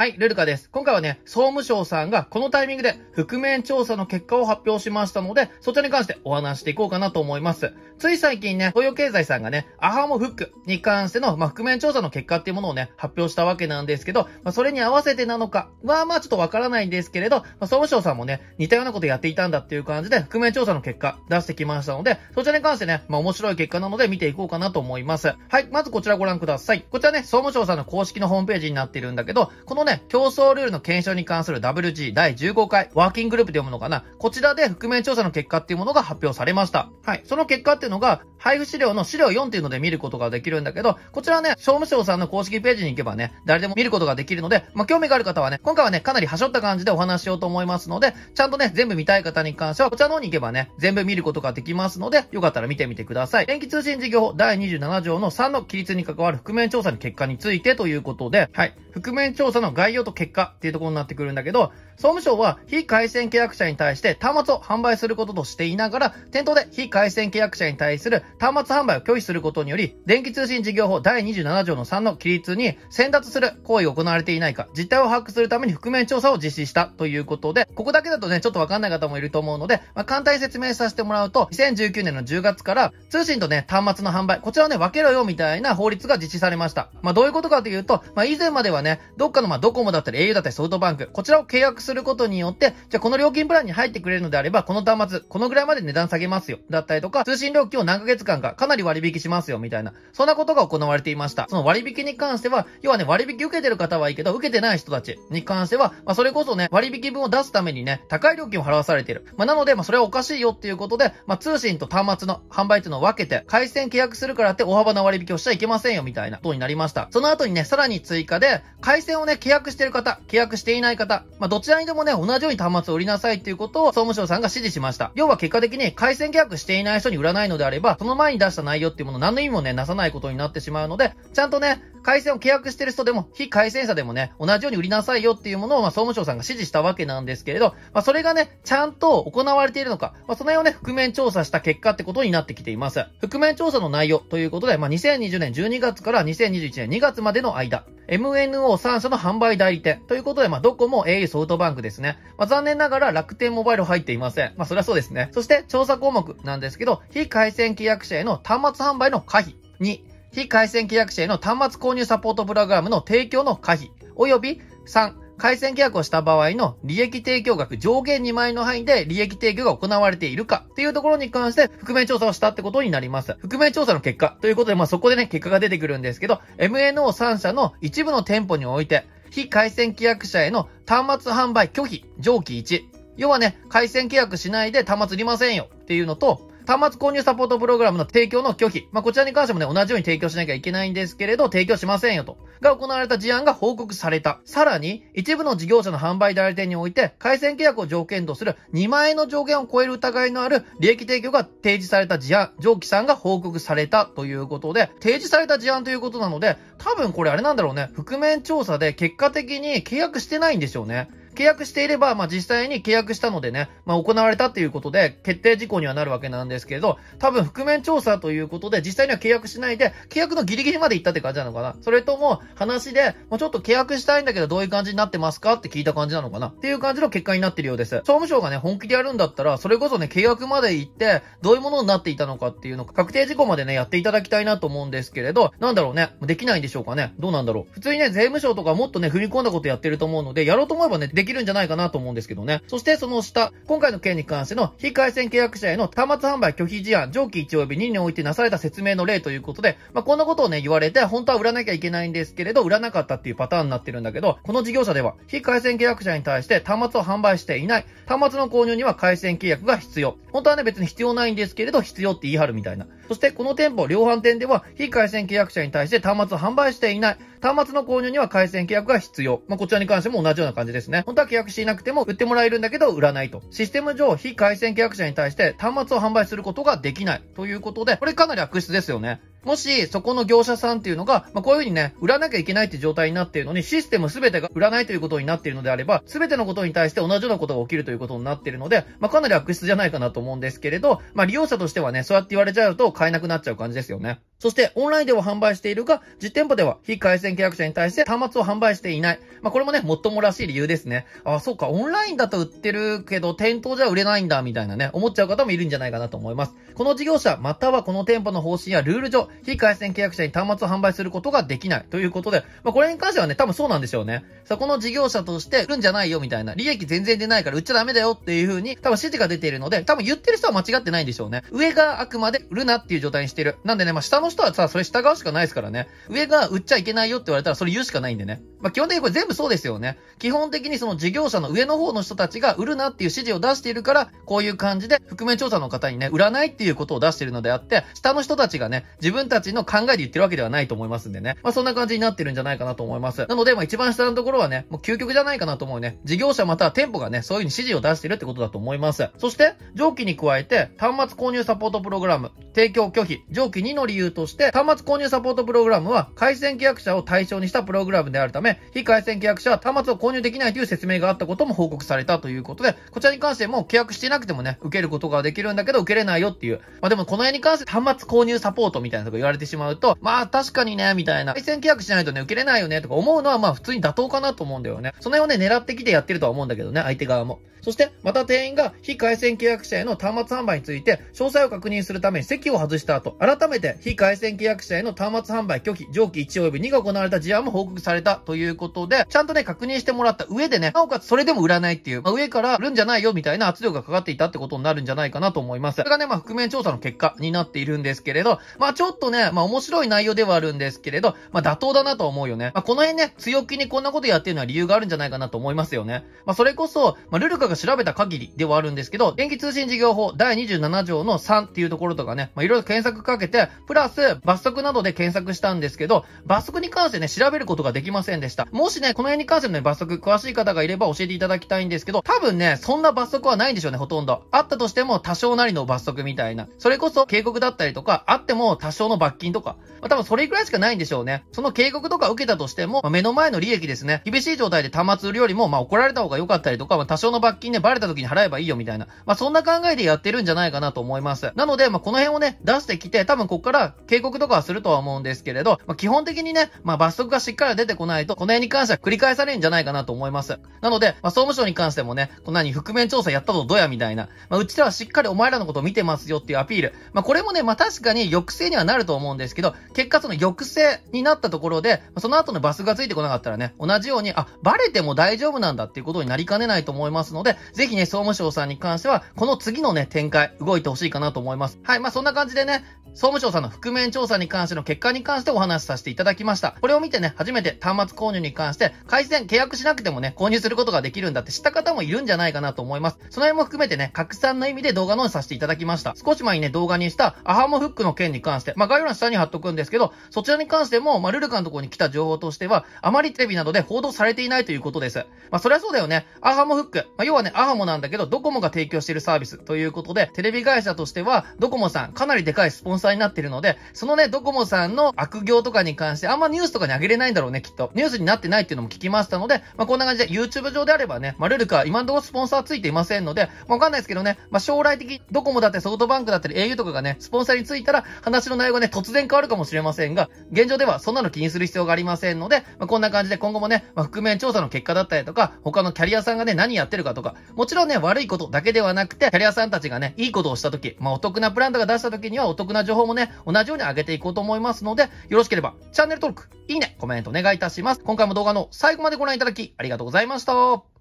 はい、ルルカです。今回はね、総務省さんがこのタイミングで覆面調査の結果を発表しましたので、そちらに関してお話していこうかなと思います。つい最近ね、東洋経済さんがね、アハモフックに関しての、まあ、覆面調査の結果っていうものをね、発表したわけなんですけど、まあ、それに合わせてなのかは、まあちょっとわからないんですけれど、まあ、総務省さんもね、似たようなことやっていたんだっていう感じで、覆面調査の結果出してきましたので、そちらに関してね、まあ面白い結果なので見ていこうかなと思います。はい、まずこちらご覧ください。こちらね、総務省さんの公式のホームページになっているんだけど、このね、ね、競争ルールの検証に関する WG 第15回ワーキンググループで読むのかな、こちらで覆面調査の結果っていうものが発表されました。はい。その結果っていうのが、配布資料の資料4っていうので見ることができるんだけど、こちらはね、商務省さんの公式ページに行けばね、誰でも見ることができるので、まあ、興味がある方はね、今回はね、かなり端折った感じでお話しようと思いますので、ちゃんとね、全部見たい方に関しては、こちらの方に行けばね、全部見ることができますので、よかったら見てみてください。電気通信事業法第27条の3の規律に関わる覆面調査の結果についてということで、はい。覆面調査の概要と結果っていうところになってくるんだけど、総務省は非回線契約者に対して端末を販売することとしていながら、店頭で非回線契約者に対する端末販売を拒否することにより、電気通信事業法第27条の3の規律に先達する行為が行われていないか、実態を把握するために覆面調査を実施したということで、ここだけだとね、ちょっとわかんない方もいると思うので、まあ、簡単に説明させてもらうと、2019年の10月から通信とね、端末の販売、こちらをね、分けろよみたいな法律が実施されました。まあ、どういうことかというと、まあ、以前まではね、どっかのまあドコモだったり au だったりソフトバンク、こちらを契約することによって、じゃあこの料金プランに入ってくれるのであれば、この端末、このぐらいまで値段下げますよ、だったりとか、通信料金を何ヶ月間かかなり割引しますよ、みたいな、そんなことが行われていました。その割引に関しては、要はね、割引受けてる方はいいけど、受けてない人たちに関しては、まあそれこそね、割引分を出すためにね、高い料金を払わされている。まあなので、まあそれはおかしいよっていうことで、まあ通信と端末の販売っていうのを分けて、回線契約するからって大幅な割引をしちゃいけませんよ、みたいなことになりました。その後にね、さらに追加で、回線をね、契契約してる方、契約していない方、まあ、どちらにでもね、同じように端末を売りなさいっていうことを総務省さんが指示しました。要は結果的に回線契約していない人に売らないのであれば、その前に出した内容っていうもの何の意味もね、なさないことになってしまうので、ちゃんとね、回線を契約してる人でも、非回線者でもね、同じように売りなさいよっていうものを、まあ、総務省さんが指示したわけなんですけれど、まあ、それがね、ちゃんと行われているのか、まあ、その辺をね、覆面調査した結果ってことになってきています。覆面調査の内容ということで、まあ、2020年12月から2021年2月までの間、MNO3 社の販売売代理店。ということで、まあ、こもモ、au ソフトバンクですね。まあ、残念ながら楽天モバイル入っていません。まあ、そりゃそうですね。そして、調査項目なんですけど、非回線契約者への端末販売の可否。2、非回線契約者への端末購入サポートプログラムの提供の可否。および、3、回線契約をした場合の利益提供額上限2万円の範囲で利益提供が行われているかっていうところに関して覆面調査をしたってことになります。覆面調査の結果ということで、まあそこでね、結果が出てくるんですけど、MNO3 社の一部の店舗において、非回線規約者への端末販売拒否、上記1。要はね、回線契約しないで端末いりませんよっていうのと、端末購入サポートプログラムの提供の拒否。まあ、こちらに関してもね、同じように提供しなきゃいけないんですけれど、提供しませんよと。が行われた事案が報告された。さらに、一部の事業者の販売代理店において、回線契約を条件とする2万円の上限を超える疑いのある利益提供が提示された事案、上記さんが報告されたということで、提示された事案ということなので、多分これあれなんだろうね、覆面調査で結果的に契約してないんでしょうね。契約していれば、まあ、実際に契約したのでね、まあ、行われたということで、決定事項にはなるわけなんですけれど、多分、覆面調査ということで、実際には契約しないで、契約のギリギリまで行ったって感じなのかなそれとも、話で、もうちょっと契約したいんだけど、どういう感じになってますかって聞いた感じなのかなっていう感じの結果になってるようです。総務省がね、本気でやるんだったら、それこそね、契約まで行って、どういうものになっていたのかっていうのか、確定事項までね、やっていただきたいなと思うんですけれど、なんだろうね、できないんでしょうかねどうなんだろう普通にね、税務省とかもっとね、踏み込んだことやってると思うので、やろうと思えばね、でききるんじゃないかなと思うんですけどね。そしてその下、今回の件に関しての非回線契約者への端末販売拒否事案、上記1及び2においてなされた説明の例ということで、まあ、こんなことをね、言われて、本当は売らなきゃいけないんですけれど、売らなかったっていうパターンになってるんだけど、この事業者では、非回線契約者に対して端末を販売していない。端末の購入には回線契約が必要。本当はね、別に必要ないんですけれど、必要って言い張るみたいな。そしてこの店舗、量販店では非回線契約者に対して端末を販売していない。端末の購入には回線契約が必要。まあ、こちらに関しても同じような感じですね。本当は契約していなくても売ってもらえるんだけど売らないと。システム上、非回線契約者に対して端末を販売することができない。ということで、これかなり悪質ですよね。もし、そこの業者さんっていうのが、まあ、こういうふうにね、売らなきゃいけないって状態になっているのに、システム全てが売らないということになっているのであれば、全てのことに対して同じようなことが起きるということになっているので、まあ、かなり悪質じゃないかなと思うんですけれど、まあ、利用者としてはね、そうやって言われちゃうと買えなくなっちゃう感じですよね。そして、オンラインでは販売しているが、実店舗では非回線契約者に対して端末を販売していない。まあ、これもね、もっともらしい理由ですね。ああ、そうか、オンラインだと売ってるけど、店頭じゃ売れないんだ、みたいなね、思っちゃう方もいるんじゃないかなと思います。この事業者、またはこの店舗の方針やルール上、非回線契約者に端末を販売することができない。ということで、まあ、これに関してはね、多分そうなんでしょうね。さ、この事業者として売るんじゃないよ、みたいな。利益全然出ないから売っちゃダメだよっていう風に、多分指示が出ているので、多分言ってる人は間違ってないんでしょうね。上があくまで売るなっていう状態にしてる。なんでね、まあ、下のの人はさ、それ従うしかないですからね。上が売っちゃいけないよって言われたらそれ言うしかないんでね。まあ、基本的にこれ全部そうですよね。基本的にその事業者の上の方の人たちが売るなっていう指示を出しているから、こういう感じで覆面調査の方にね、売らないっていうことを出しているのであって、下の人たちがね、自分たちの考えで言ってるわけではないと思いますんでね。まあ、そんな感じになってるんじゃないかなと思います。なので、ま一番下のところはね、もう究極じゃないかなと思うね。事業者または店舗がね、そういうふうに指示を出してるってことだと思います。そして、上記に加えて、端末購入サポートプログラム、提供拒否、上記2の理由ととして、端末購入サポートプログラムは、回線契約者を対象にしたプログラムであるため、非回線契約者は端末を購入できないという説明があったことも報告されたということで、こちらに関しても契約してなくてもね、受けることができるんだけど、受けれないよっていう。まあ、でもこの辺に関して端末購入サポートみたいなとか言われてしまうと、まあ確かにね、みたいな、回線契約しないとね、受けれないよね、とか思うのはまあ普通に妥当かなと思うんだよね。その辺をね、狙ってきてやってるとは思うんだけどね、相手側も。そして、また店員が非回線契約者への端末販売について、詳細を確認するために席を外した後、改めて非回線契約者への端末販売拒否、上記1び2が行われた事案も報告されたということで、ちゃんとね、確認してもらった上でね、なおかつそれでも売らないっていう、まあ、上から売るんじゃないよみたいな圧力がかかっていたってことになるんじゃないかなと思います。それがね、まあ、覆面調査の結果になっているんですけれど、まあ、ちょっとね、まあ、面白い内容ではあるんですけれど、まあ、妥当だなと思うよね。まあ、この辺ね、強気にこんなことやってるのは理由があるんじゃないかなと思いますよね。まあ、それこそ、まあ、ルルカが調べた限りではあるんですけど、電気通信事業法第27条の3っていうところとかね、まあ、いろいろ検索かけて、プラス、罰則などで検索したんですけど、罰則に関してね、調べることができませんでした。もしね、この辺に関してのね、罰則、詳しい方がいれば教えていただきたいんですけど、多分ね、そんな罰則はないんでしょうね、ほとんど。あったとしても多少なりの罰則みたいな。それこそ警告だったりとか、あっても多少の罰金とか、まあ、多分それくらいしかないんでしょうね。その警告とか受けたとしても、まあ、目の前の利益ですね、厳しい状態で端末売るよりも、まあ怒られた方が良かったりとか、まあ多少の罰金ね、バレた時に払えばいいよみたいな。まあそんな考えでやってるんじゃないかなと思います。なので、まあこの辺をね、出してきて、多分こっから警告とかはするとは思うんですけれど、まあ、基本的にね、まあ、罰則がしっかり出てこないと、この辺に関しては繰り返されるんじゃないかなと思います。なので、まあ、総務省に関してもね、こんなに覆面調査やったぞどやみたいな、まあ、うちではしっかりお前らのことを見てますよっていうアピール。まあ、これもね、まあ、確かに抑制にはなると思うんですけど、結果その抑制になったところで、その後の罰則がついてこなかったらね、同じように、あ、バレても大丈夫なんだっていうことになりかねないと思いますので、ぜひね、総務省さんに関しては、この次のね、展開、動いてほしいかなと思います。はい、まあ、そんな感じでね、総務省さんの覆面面調査に関しての結果に関してお話しさせていただきました。これを見てね、初めて端末購入に関して、回線契約しなくてもね、購入することができるんだって知った方もいるんじゃないかなと思います。その辺も含めてね、拡散の意味で動画のさせていただきました。少し前にね、動画にしたアハモフックの件に関して、まあ、概要欄下に貼っとくんですけど、そちらに関しても、まあ、ルルカのところに来た情報としては、あまりテレビなどで報道されていないということです。まあ、そりゃそうだよね。アハモフック。まあ、要はね、アハモなんだけど、ドコモが提供しているサービスということで、テレビ会社としては、ドコモさん、かなりでかいスポンサーになっているので、そのね、ドコモさんの悪行とかに関して、あんまニュースとかにあげれないんだろうね、きっと。ニュースになってないっていうのも聞きましたので、まあ、こんな感じで YouTube 上であればね、まあ、ルルカ、今のところスポンサーついていませんので、まあ、わかんないですけどね、まあ、将来的ドコモだったりソフトバンクだったり au とかがね、スポンサーについたら、話の内容がね、突然変わるかもしれませんが、現状ではそんなの気にする必要がありませんので、まあ、こんな感じで今後もね、まあ、覆面調査の結果だったりとか、他のキャリアさんがね、何やってるかとか、もちろんね、悪いことだけではなくて、キャリアさんたちがね、いいことをしたとき、まあ、お得なプランとか出したときにはお得な情報もね、同じじように上げていこうと思いますので、よろしければチャンネル登録、いいね、コメントお願いいたします。今回も動画の最後までご覧いただきありがとうございました。